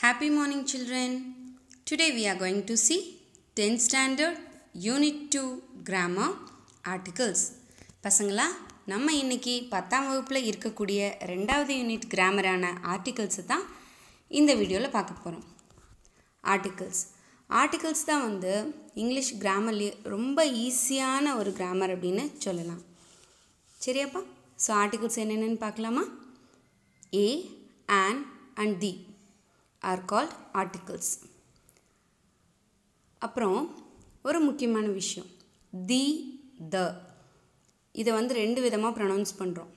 Happy morning children today we are going to see tenth standard unit two grammar articles. பசங்களா நம்ம இன்றைக்கி பத்தாம் வகுப்பில் இருக்கக்கூடிய ரெண்டாவது யூனிட் கிராமரான ஆர்டிகல்ஸை தான் இந்த வீடியோவில் பார்க்க போகிறோம் ஆர்டிகல்ஸ் ஆர்டிகல்ஸ் தான் வந்து இங்கிலீஷ் கிராமர்லேயே ரொம்ப ஈஸியான ஒரு கிராமர் அப்படின்னு சொல்லலாம் சரியாப்பா ஸோ ஆர்டிகல்ஸ் என்னென்னு பார்க்கலாமா a an and the are called articles அப்புறம் ஒரு முக்கியமான விஷயம் தி த இதை வந்து ரெண்டு விதமாக ப்ரனவுன்ஸ் பண்ணுறோம்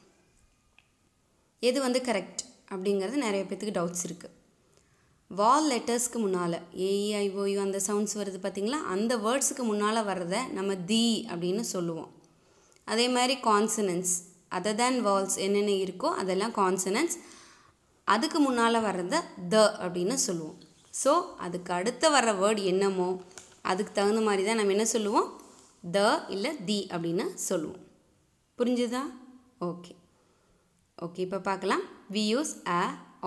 எது வந்து கரெக்ட் அப்படிங்கிறது நிறைய பேத்துக்கு டவுட்ஸ் இருக்குது வால் லெட்டர்ஸ்க்கு முன்னால் ஏஇஐஓயு e அந்த சவுண்ட்ஸ் வருது பார்த்திங்களா அந்த வேர்ட்ஸுக்கு முன்னால் வர்றத நம்ம தி அப்படின்னு சொல்லுவோம் அதே மாதிரி கான்சனன்ஸ் அதர் தேன் வால்ஸ் என்னென்ன இருக்கோ அதெல்லாம் கான்சனன்ஸ் அதுக்கு முன்னால் வர்றத த அப்படின்னு சொல்லுவோம் ஸோ அதுக்கு அடுத்து வர்ற வேர்டு என்னமோ அதுக்கு தகுந்த மாதிரி தான் நம்ம என்ன சொல்லுவோம் த இல்லை தி அப்படின்னு சொல்லுவோம் புரிஞ்சுதா ஓகே ஓகே இப்போ பார்க்கலாம் we use a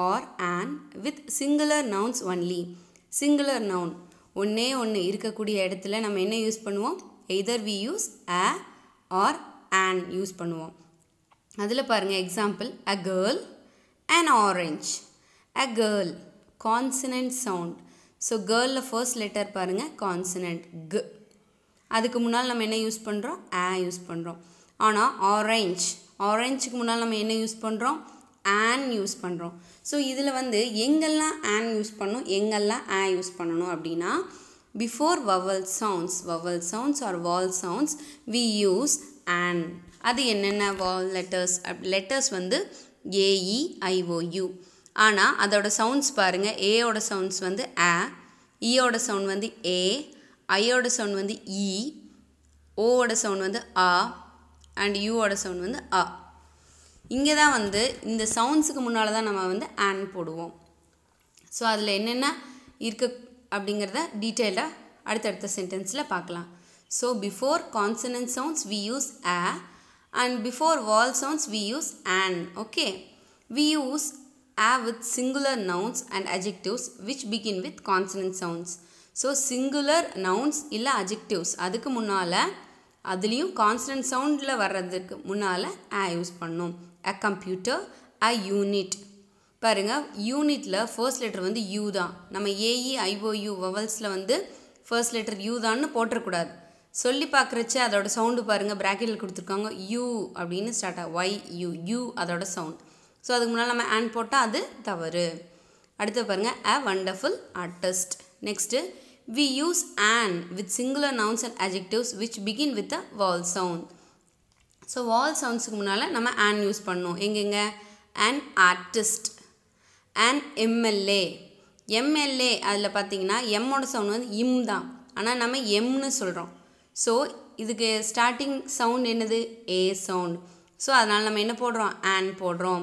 or an with singular nouns only singular noun ஒன்றே ஒன்று இருக்கக்கூடிய இடத்துல நம்ம என்ன யூஸ் பண்ணுவோம் either we use a or an use பண்ணுவோம் அதில் பாருங்கள் example a girl an orange. A girl. Consonant sound. So கேர்ளில் ஃபர்ஸ்ட் லெட்டர் பாருங்கள் கான்சனண்ட் கு அதுக்கு முன்னால் நம்ம என்ன யூஸ் பண்ணுறோம் ஆ யூஸ் பண்ணுறோம் ஆனால் ஆரஞ்ச் ஆரஞ்சுக்கு முன்னால் நம்ம என்ன யூஸ் பண்ணுறோம் ஆன் யூஸ் பண்ணுறோம் ஸோ இதில் வந்து எங்கெல்லாம் ஆன் யூஸ் பண்ணணும் எங்கெல்லாம் ஆ யூஸ் பண்ணணும் அப்படின்னா before vowel sounds vowel sounds are vowel sounds we use an அது என்னென்ன வால் லெட்டர்ஸ் லெட்டர்ஸ் வந்து ஏஇஐஓயு e ஆனால் அதோட சவுண்ட்ஸ் பாருங்கள் ஏயோட சவுண்ட்ஸ் வந்து ஆ இயோட சவுண்ட் வந்து ஏ ஐயோட சவுண்ட் வந்து இ ஓவோட சவுண்ட் வந்து ஆ அண்ட் யூவோட சவுண்ட் வந்து அ இங்கே தான் வந்து இந்த சவுண்ட்ஸுக்கு முன்னால் தான் நம்ம வந்து ஆன் போடுவோம் ஸோ அதில் என்னென்ன இருக்கு அப்படிங்கிறத டீட்டெயிலாக அடுத்தடுத்த சென்டென்ஸில் பார்க்கலாம் so before consonant sounds we use a and before vowel sounds we use an. Okay. We use a with singular nouns and adjectives which begin with consonant sounds. So singular nouns illa adjectives அதுக்கு முன்னால் அதுலேயும் constant சவுண்டில் வர்றதுக்கு முன்னால் ஆ use பண்ணும் அ computer அ unit பாருங்கள் யூனிட்டில் first letter வந்து you தான் நம்ம ஏஇ ஐஓயு வவல்ஸில் வந்து ஃபர்ஸ்ட் லெட்டர் யூ தான்னு போட்டக்கூடாது சொல்லி பார்க்குறச்சு அதோட சவுண்டு பாருங்கள் ப்ராக்கெட்டில் கொடுத்துருக்காங்க யூ அப்படின்னு ஸ்டார்ட் ஆகும் ஒய் யூ யூ அதோட சவுண்ட் ஸோ அதுக்கு முன்னால் நம்ம ஆன் போட்டால் அது தவறு அடுத்து பாருங்கள் a wonderful artist next we use an with singular nouns and adjectives which begin with a vowel sound so vowel சவுண்ட்ஸுக்கு முன்னால் நம்ம ஆன் யூஸ் பண்ணோம் எங்கெங்க an artist an MLA MLA அதில் பார்த்தீங்கன்னா எம்மோட சவுண்ட் வந்து இம் தான் ஆனால் நம்ம எம்னு சொல்கிறோம் ஸோ இதுக்கு ஸ்டார்டிங் சவுண்ட் என்னது ஏ சவுண்ட் ஸோ அதனால் நம்ம என்ன போடுறோம் ஆன் போடுறோம்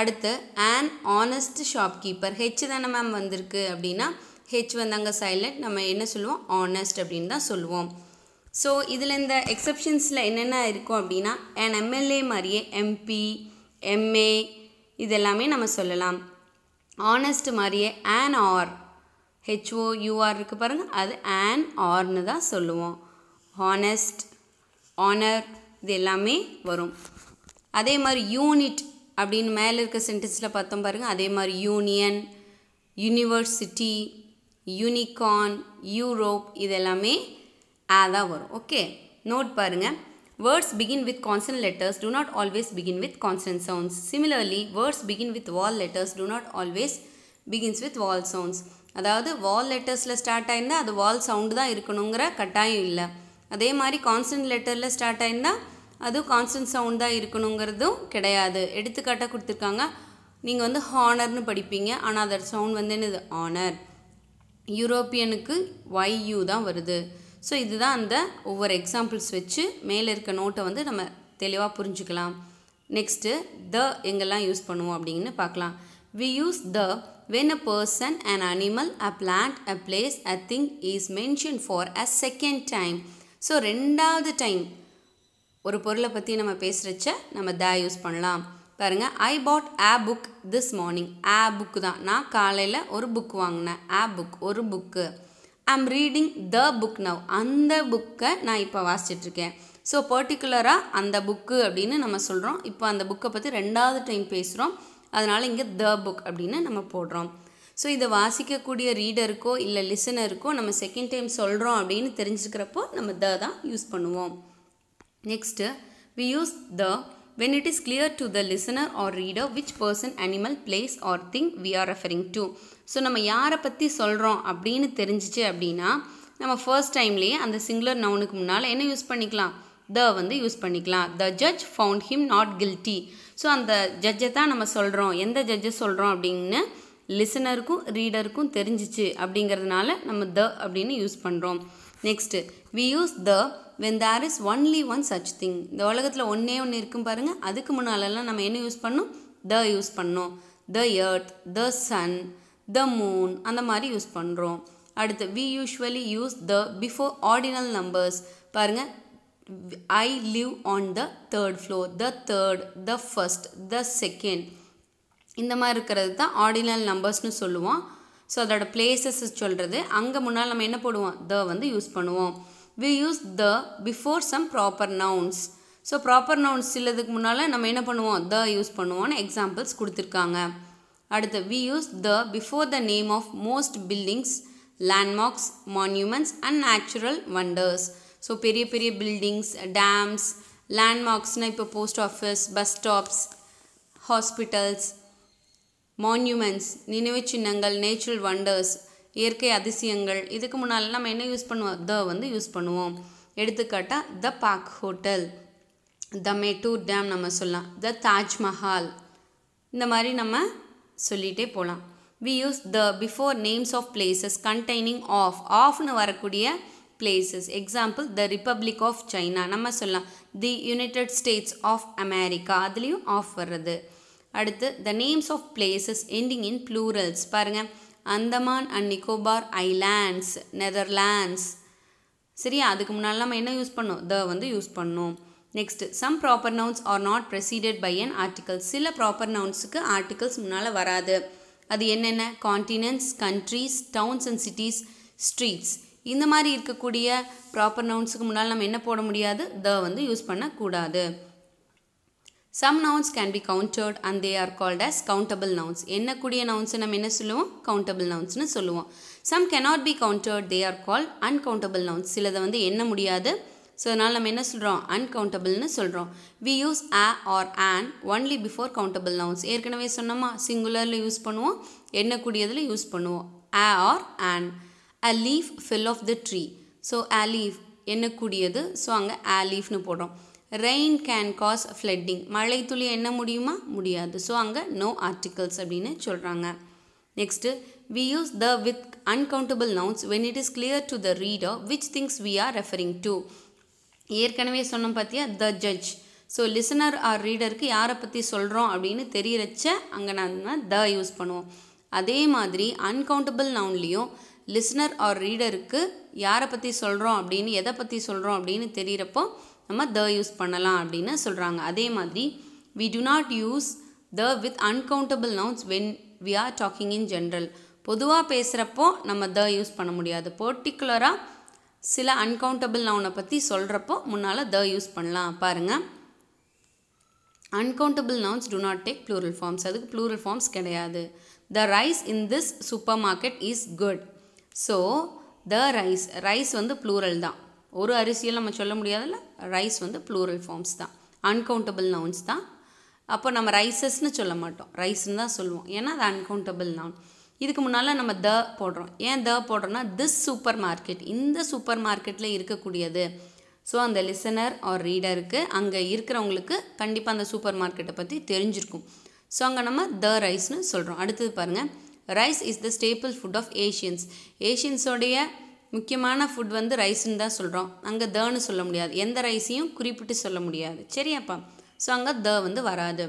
அடுத்து ஆன் ஆனஸ்ட் ஷாப்கீப்பர் ஹெச் தானே மேம் வந்திருக்கு அப்படின்னா ஹெச் வந்தாங்க சைலண்ட் நம்ம என்ன சொல்லுவோம் ஆனஸ்ட் அப்படின்னு தான் சொல்லுவோம் ஸோ இதில் இந்த எக்ஸப்ஷன்ஸில் என்னென்ன இருக்கும் அப்படின்னா என் எம்எல்ஏ மாதிரியே எம்பி எம்ஏ இதெல்லாமே நம்ம சொல்லலாம் ஆனஸ்ட் மாதிரியே ஆன் ஆர் ஹெச்ஓ யூஆர் இருக்குது பாருங்கள் அது ஆன் ஆர்னு தான் சொல்லுவோம் ஹானஸ்ட் ஆனர் இது எல்லாமே வரும் அதே மாதிரி யூனிட் அப்படின்னு மேலே இருக்க சென்டென்ஸில் பார்த்தோம் பாருங்கள் அதே மாதிரி யூனியன் யூனிவர்சிட்டி யூனிகார்ன் யூரோப் இது எல்லாமே ஆதான் வரும் ஓகே நோட் பாருங்கள் words begin with consonant letters do not always begin with consonant sounds similarly words begin with vowel letters do not always begins with vowel sounds அதாவது vowel லெட்டர்ஸில் start ஆயிருந்தால் அது வால் sound தான் இருக்கணுங்கிற கட்டாயம் இல்லை அதே மாதிரி கான்ஸ்டன்ட் லெட்டரில் ஸ்டார்ட் ஆயிருந்தால் அதுவும் கான்ஸ்டன்ட் தான் இருக்கணுங்கிறதும் கிடையாது எடுத்துக்காட்டாக கொடுத்துருக்காங்க நீங்கள் வந்து ஹானர்னு படிப்பீங்க ஆனால் அதோட சவுண்ட் வந்து என்னது ஆனர் யூரோப்பியனுக்கு ஒய்யூ தான் வருது ஸோ இதுதான் அந்த ஒவ்வொரு எக்ஸாம்பிள்ஸ் வச்சு மேலே இருக்க நோட்டை வந்து நம்ம தெளிவாக புரிஞ்சுக்கலாம் நெக்ஸ்ட்டு த எங்கெல்லாம் யூஸ் பண்ணுவோம் அப்படின்னு பார்க்கலாம் we use the when a person an animal a plant a place a thing is mention for a second time so ரெண்டாவது டைம் ஒரு பொருளை பற்றி நம்ம பேசுகிறச்ச நம்ம தே யூஸ் பண்ணலாம் பாருங்கள் I bought a book this morning a book தான் நான் காலையில் ஒரு புக் வாங்கினேன் ஆ புக் ஒரு புக்கு ஐ ஆம் ரீடிங் த புக் நவ் அந்த புக்கை நான் இப்போ வாசிச்சிட்ருக்கேன் ஸோ பர்டிகுலராக அந்த புக்கு அப்படின்னு நம்ம சொல்கிறோம் இப்போ அந்த புக்கை பற்றி ரெண்டாவது டைம் பேசுகிறோம் அதனால் இங்கே த புக் அப்படின்னு நம்ம போடுறோம் ஸோ இதை வாசிக்கக்கூடிய ரீடருக்கோ இல்லை லிசனருக்கோ நம்ம செகண்ட் டைம் சொல்கிறோம் அப்படின்னு தெரிஞ்சுக்கிறப்போ நம்ம த தான் யூஸ் பண்ணுவோம் next we use the when it is clear to the listener or reader which person animal place or thing we are referring to so நம்ம யாரை பற்றி சொல்கிறோம் அப்படின்னு தெரிஞ்சிச்சு அப்படின்னா நம்ம ஃபர்ஸ்ட் டைம்லேயே அந்த சிங்குலர் நவுனுக்கு முன்னால் என்ன யூஸ் பண்ணிக்கலாம் த வந்து யூஸ் பண்ணிக்கலாம் the judge found him not guilty so அந்த ஜட்ஜை தான் நம்ம சொல்கிறோம் எந்த ஜட்ஜை சொல்கிறோம் அப்படின்னு லிசனருக்கும் ரீடருக்கும் தெரிஞ்சிச்சு அப்படிங்கிறதுனால நம்ம த அப்படின்னு யூஸ் பண்ணுறோம் next we use the when there is only one such thing இந்த உலகத்தில் ஒன்றே ஒன்று இருக்கும் பாருங்கள் அதுக்கு முன்னாலெல்லாம் நம்ம என்ன யூஸ் பண்ணோம் த யூஸ் பண்ணோம் the earth the sun the moon அந்த மாதிரி யூஸ் பண்ணுறோம் அடுத்து we usually use the before ordinal numbers பாருங்கள் I live on the third floor the third the first the second இந்த மாதிரி இருக்கிறது தான் ஆர்டினல் நம்பர்ஸ்னு சொல்லுவோம் ஸோ அதோட பிளேசஸ் சொல்கிறது அங்கே முன்னால் நம்ம என்ன போடுவோம் த வந்து யூஸ் பண்ணுவோம் we use the before some proper nouns so proper nouns சிலதுக்கு முன்னால் நம்ம என்ன பண்ணுவோம் த யூஸ் பண்ணுவோம்னு எக்ஸாம்பிள்ஸ் கொடுத்துருக்காங்க அடுத்து we use the before the name of most buildings landmarks monuments and natural wonders so பெரிய பெரிய பில்டிங்ஸ் டேம்ஸ் லேண்ட்மார்க்ஸ்னால் இப்போ post office bus stops hospitals monuments நினைவு சின்னங்கள் நேச்சுரல் வண்டர்ஸ் இயற்கை அதிசயங்கள் இதுக்கு முன்னால் நம்ம என்ன யூஸ் பண்ணுவோம் த வந்து யூஸ் பண்ணுவோம் எடுத்துக்காட்டாக த பாக் ஹோட்டல் த மேட்டூர் டேம் நம்ம சொல்லலாம் த தாஜ்மஹால் இந்த மாதிரி நம்ம சொல்லிகிட்டே போகலாம் we use the before names of places containing of ஆஃப்னு வரக்கூடிய places example the republic of China நம்ம சொல்லலாம் தி யுனைடெட் ஸ்டேட்ஸ் ஆஃப் அமெரிக்கா அதுலேயும் ஆஃப் வர்றது அடுத்து the names of places ending in plurals பாருங்கள் Andaman and Nicobar islands Netherlands சரியா அதுக்கு முன்னால் நம்ம என்ன யூஸ் பண்ணோம் த வந்து யூஸ் பண்ணோம் next some proper nouns are not preceded by an articles சில ப்ராப்பர் நவுன்ஸுக்கு ஆர்டிகல்ஸ் முன்னால் வராது அது என்னென்ன continents countries towns and cities streets இந்த மாதிரி இருக்கக்கூடிய ப்ராப்பர் நவுன்ஸுக்கு முன்னால் நம்ம என்ன போட முடியாது த வந்து யூஸ் பண்ணக்கூடாது some nouns can be counted and they are called as countable nouns எண்ணக்கூடிய நவுன்ஸ் நம்ம என்ன சொல்லுவோம் கவுண்டபிள் நவுன்ஸ்னு சொல்லுவோம் some cannot be counted they are called uncountable nouns சிலதை வந்து எண்ண முடியாது ஸோ அதனால் நம்ம என்ன சொல்கிறோம் அன்கவுண்டபிள்னு சொல்கிறோம் we use a or an only before countable nouns ஏற்கனவே சொன்னோமா சிங்குலரில் யூஸ் பண்ணுவோம் எண்ணக்கூடியதில் யூஸ் பண்ணுவோம் a or an a leaf fell off the tree so a leaf எண்ணக்கூடியது ஸோ அங்கே ஆ லீஃப்னு போடுறோம் ரெயின் கேன் காஸ் ஃப்ளட்டிங் மழை துளி என்ன முடியுமா முடியாது ஸோ அங்கே நோ ஆர்டிகல்ஸ் அப்படின்னு சொல்கிறாங்க next we use the with uncountable nouns when it is clear to the reader which things we are referring to ஏற்கனவே சொன்னோம் பார்த்தியா the judge so listener or ரீடருக்கு யாரை பற்றி சொல்கிறோம் அப்படின்னு தெரியறச்ச அங்கே நான் த யூஸ் பண்ணுவோம் அதே மாதிரி அன்கவுண்டபிள் நவுன்லேயும் லிஸ்னர் ஆர் ரீடருக்கு யாரை பற்றி சொல்கிறோம் அப்படின்னு எதை பற்றி சொல்கிறோம் அப்படின்னு தெரிகிறப்போ நம்ம த யூஸ் பண்ணலாம் அப்படின்னு சொல்கிறாங்க அதே மாதிரி we do not use the with uncountable nouns when we are talking in general பொதுவாக பேசுகிறப்போ நம்ம த யூஸ் பண்ண முடியாது பர்டிகுலராக சில அன்கவுண்டபிள் நவுனை பற்றி சொல்கிறப்போ முன்னால் த யூஸ் பண்ணலாம் பாருங்கள் uncountable nouns do not take plural forms அதுக்கு ப்ளூரல் ஃபார்ம்ஸ் கிடையாது the rice in this supermarket is good so the rice rice வந்து ப்ளூரல் தான் ஒரு அரிசியில் நம்ம சொல்ல முடியாதுல்ல ரைஸ் வந்து ப்ளூரல் ஃபார்ம்ஸ் தான் அன்கவுண்டபிள் நவுன்ஸ் தான் அப்போ நம்ம ரைசஸ்னு சொல்ல மாட்டோம் ரைஸ்ன்னு தான் சொல்லுவோம் ஏன்னா அது அன்கவுண்டபிள் நவுன் இதுக்கு முன்னால் நம்ம த போடுறோம் ஏன் த போடுறோம்னா திஸ் சூப்பர் மார்க்கெட் இந்த சூப்பர் மார்க்கெட்டில் இருக்கக்கூடியது ஸோ அந்த லிசனர் ஆர் ரீடருக்கு அங்கே இருக்கிறவங்களுக்கு கண்டிப்பாக அந்த சூப்பர் மார்க்கெட்டை பற்றி தெரிஞ்சிருக்கும் ஸோ அங்கே நம்ம த ரைஸ்னு சொல்கிறோம் அடுத்தது பாருங்கள் rice is the staple food of Asians ஏஷியன்ஸோடைய முக்கியமான ஃபுட் வந்து ரைஸ்ன்னு தான் சொல்கிறோம் அங்கே தன்னு சொல்ல முடியாது எந்த ரைஸையும் குறிப்பிட்டு சொல்ல முடியாது சரியாப்பா ஸோ அங்கே த வந்து வராது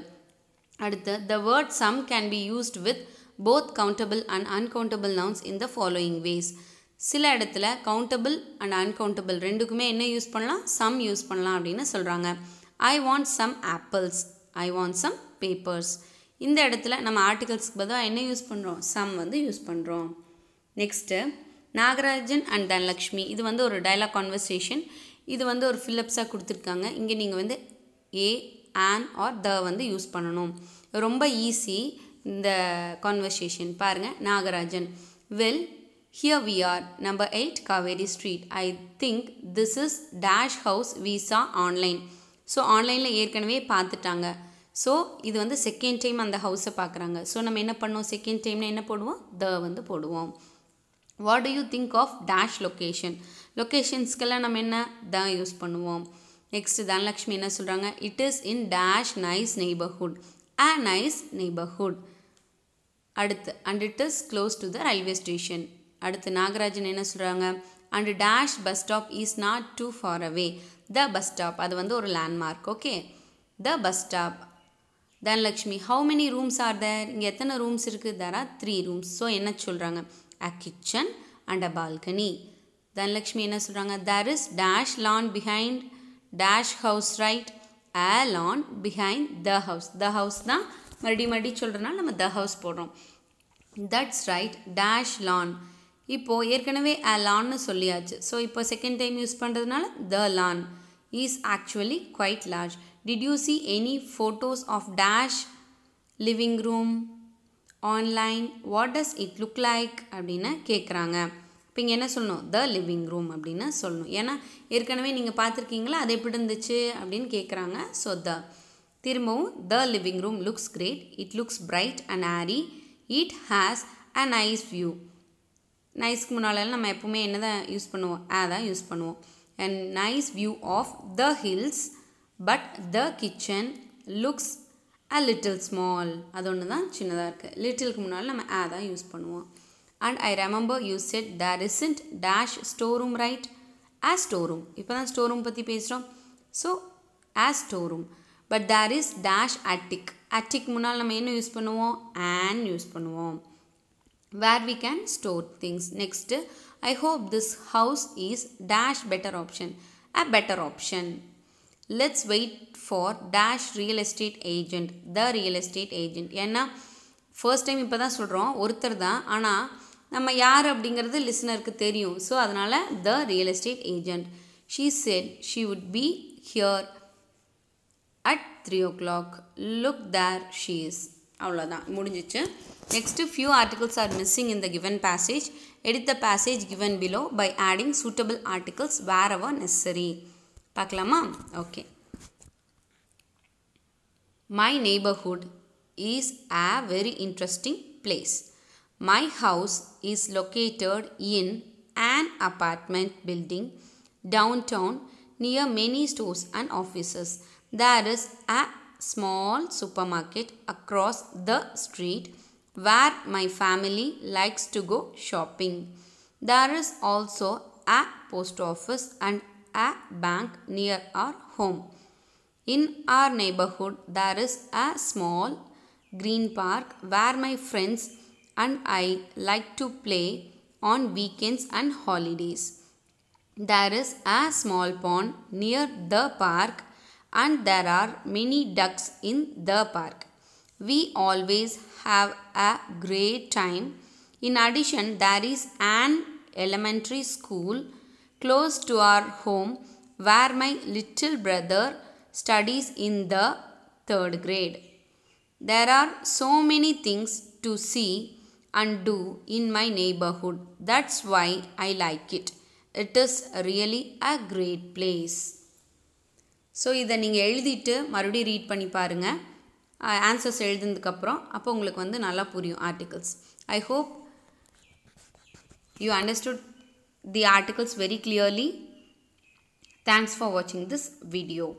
அடுத்து the word some can be used with both countable and uncountable nouns in the following ways சில இடத்துல கவுண்டபிள் அண்ட் அன்கவுண்டபிள் ரெண்டுக்குமே என்ன யூஸ் பண்ணலாம் சம் யூஸ் பண்ணலாம் அப்படின்னு சொல்கிறாங்க I want some apples I want some papers இந்த இடத்துல நம்ம ஆர்டிகல்ஸ்க்கு பதிலாக என்ன யூஸ் பண்ணுறோம் சம் வந்து யூஸ் பண்ணுறோம் நெக்ஸ்ட்டு நாகராஜன் அண்ட் தனலக்ஷ்மி இது வந்து ஒரு டைலாக் கான்வர்சேஷன் இது வந்து ஒரு ஃபில்லப்ஸாக கொடுத்துருக்காங்க இங்கே நீங்கள் வந்து ஏ ஆன் ஆர் த வந்து யூஸ் பண்ணணும் ரொம்ப ஈஸி இந்த கான்வர்சேஷன் பாருங்கள் Nagarajan well here we are number eight Kaveri Street I think this is dash house we saw online so ஆன்லைனில் ஏற்கனவே பார்த்துட்டாங்க ஸோ இது வந்து செகண்ட் டைம் அந்த ஹவுஸை பார்க்குறாங்க ஸோ நம்ம என்ன பண்ணுவோம் செகண்ட் டைமில் என்ன போடுவோம் த வந்து போடுவோம் what do you think of dash location லொக்கேஷன்ஸ்க்கெல்லாம் நம்ம என்ன தான் யூஸ் பண்ணுவோம் நெக்ஸ்ட் தனலக்ஷ்மி என்ன சொல்கிறாங்க it is in dash nice neighbourhood a nice neighbourhood அடுத்து and it is close to the railway station அடுத்து நாகராஜன் என்ன சொல்கிறாங்க and dash bus stop is not too far away the bus stop அது வந்து ஒரு landmark okay the bus stop Dhanalakshmi how many rooms are there இங்கே எத்தனை rooms இருக்குது there are three rooms so என்ன சொல்கிறாங்க a kitchen and a balcony Dhanalakshmi என்ன சொல்கிறாங்க there is dash lawn behind dash house right a lawn behind the house the house தான் மறுபடியும் மறுபடியும் சொல்கிறனால நம்ம த ஹவுஸ் போடுறோம் தட்ஸ் ரைட் டேஷ் லான் இப்போது ஏற்கனவே அ லான்னு சொல்லியாச்சு ஸோ இப்போ செகண்ட் டைம் யூஸ் பண்ணுறதுனால the lawn is actually quite large did you see any photos of dash living room online what does it look like அப்படின்னு கேட்குறாங்க இப்போ இங்கே என்ன சொல்லணும் த லிவிங் ரூம் அப்படின்னு சொல்லணும் ஏன்னா ஏற்கனவே நீங்கள் பார்த்துருக்கீங்களா அது எப்படி இருந்துச்சு அப்படின்னு கேட்குறாங்க ஸோ த திரும்பவும் the living room looks great it looks bright and airy it has a nice view நைஸ்க்கு முன்னாலெல்லாம் நம்ம எப்போவுமே என்ன தான் யூஸ் பண்ணுவோம் ஆ தான் யூஸ் பண்ணுவோம் and nice view of the hills but the kitchen looks a little small அது ஒன்று தான் சின்னதாக இருக்குது லிட்டிலுக்கு முன்னால் நம்ம ஆ தான் யூஸ் பண்ணுவோம் and I remember you said there isn't dash store room right a store room இப்போ தான் ஸ்டோர் ரூம் பற்றி பேசுகிறோம் so a store room but there is dash attic attic முன்னால் நம்ம என்ன யூஸ் பண்ணுவோம் ஆன் யூஸ் பண்ணுவோம் where we can store things next I hope this house is dash better option a better option let's wait for dash real estate agent the real estate agent ஏன்னா first time இப்போ தான் சொல்கிறோம் ஒருத்தர் தான் ஆனால் நம்ம யார் அப்படிங்கிறது லிஸ்னருக்கு தெரியும் ஸோ அதனால் the real estate agent she said she would be here at three o'clock look there she is அவ்வளோதான் முடிஞ்சிச்சு next few articles are missing இந்த கிவன் பேசேஜ் எடுத்த passage given below by adding suitable articles wherever necessary பார்க்கலாமா okay my neighbourhood is a very interesting place. My house is located in an apartment building downtown near many stores and offices. There is a small supermarket across the street where my family likes to go shopping. There is also a post office and a bank near our home. In our neighborhood, there is a small green park where my friends and I like to play on weekends and holidays. There is a small pond near the park and there are many ducks in the park. We always have a great time. In addition, there is an elementary school close to our home where my little brother studies in the third grade. There are so many things to see and do in my neighborhood. That's why I like it. It is really a great place so இதை நீங்கள் எழுதிட்டு மறுபடியும் read பண்ணி பாருங்கள் answers எழுதுனதுக்கப்புறம் அப்போ உங்களுக்கு வந்து நல்லா புரியும் articles I hope you understood the articles very clearly. Thanks for watching this video.